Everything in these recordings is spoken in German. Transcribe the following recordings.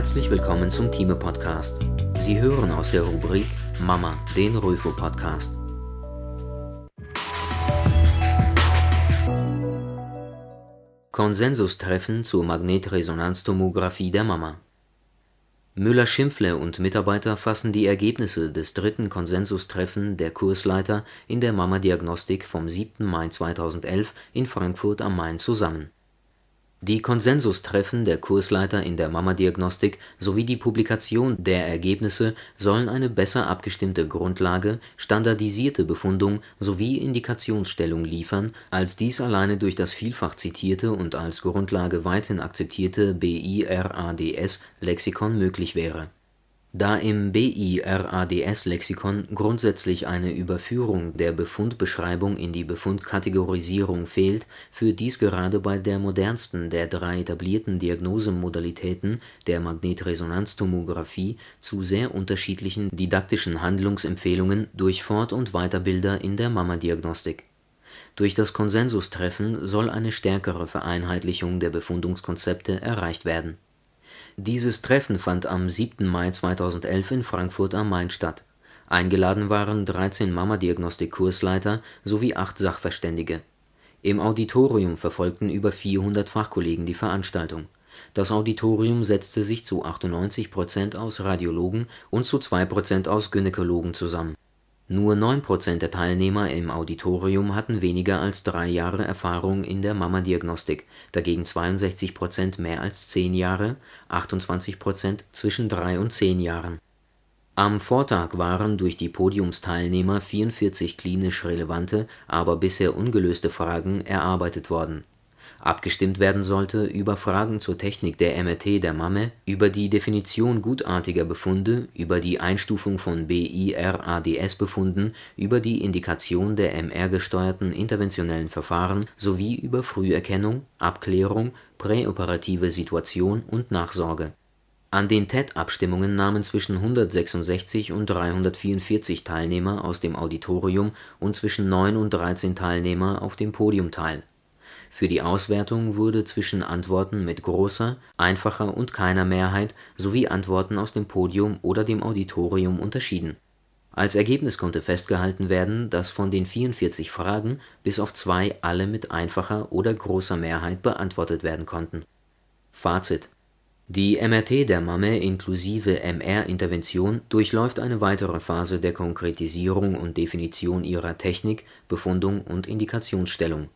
Herzlich willkommen zum Time Podcast. Sie hören aus der Rubrik Mama, den Röfo Podcast. Konsensustreffen zur Magnetresonanztomographie der Mama. Müller-Schimpfle und Mitarbeiter fassen die Ergebnisse des dritten Konsensustreffen der Kursleiter in der Mama-Diagnostik vom 7. Mai 2011 in Frankfurt am Main zusammen. Die Konsensustreffen der Kursleiter in der Mammadiagnostik sowie die Publikation der Ergebnisse sollen eine besser abgestimmte Grundlage, standardisierte Befundung sowie Indikationsstellung liefern, als dies alleine durch das vielfach zitierte und als Grundlage weithin akzeptierte BIRADS-Lexikon möglich wäre da im BIRADS-Lexikon grundsätzlich eine Überführung der Befundbeschreibung in die Befundkategorisierung fehlt, führt dies gerade bei der modernsten der drei etablierten Diagnosemodalitäten, der Magnetresonanztomographie zu sehr unterschiedlichen didaktischen Handlungsempfehlungen durch Fort und Weiterbilder in der Mammadiagnostik. Durch das Konsensustreffen soll eine stärkere Vereinheitlichung der Befundungskonzepte erreicht werden dieses Treffen fand am 7. Mai 2011 in Frankfurt am Main statt. Eingeladen waren 13 Mammadiagnostik-Kursleiter sowie 8 Sachverständige. Im Auditorium verfolgten über 400 Fachkollegen die Veranstaltung. Das Auditorium setzte sich zu 98 Prozent aus Radiologen und zu 2 Prozent aus Gynäkologen zusammen nur 9% der Teilnehmer im Auditorium hatten weniger als drei Jahre Erfahrung in der Mammadiagnostik, dagegen 62% mehr als 10 Jahre, 28% zwischen 3 und 10 Jahren. Am Vortag waren durch die Podiumsteilnehmer 44 klinisch relevante, aber bisher ungelöste Fragen erarbeitet worden Abgestimmt werden sollte über Fragen zur Technik der MRT der Mamme, über die Definition gutartiger Befunde, über die Einstufung von BIRADS-Befunden, über die Indikation der MR-gesteuerten interventionellen Verfahren sowie über Früherkennung, Abklärung, präoperative Situation und Nachsorge. An den TED-Abstimmungen nahmen zwischen 166 und 344 Teilnehmer aus dem Auditorium und zwischen 9 und 13 Teilnehmer auf dem Podium teil für die Auswertung wurde zwischen Antworten mit großer, einfacher und keiner Mehrheit sowie Antworten aus dem Podium oder dem Auditorium unterschieden. Als Ergebnis konnte festgehalten werden, dass von den 44 Fragen bis auf zwei alle mit einfacher oder großer Mehrheit beantwortet werden konnten. Fazit: Die MRT der Mamme inklusive MR-Intervention durchläuft eine weitere Phase der Konkretisierung und Definition ihrer Technik, Befundung und Indikationsstellung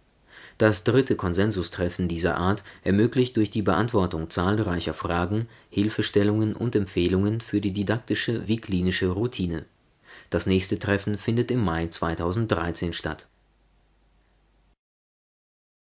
das dritte Konsensustreffen dieser Art ermöglicht durch die Beantwortung zahlreicher Fragen Hilfestellungen und Empfehlungen für die didaktische wie klinische Routine. Das nächste Treffen findet im Mai 2013 statt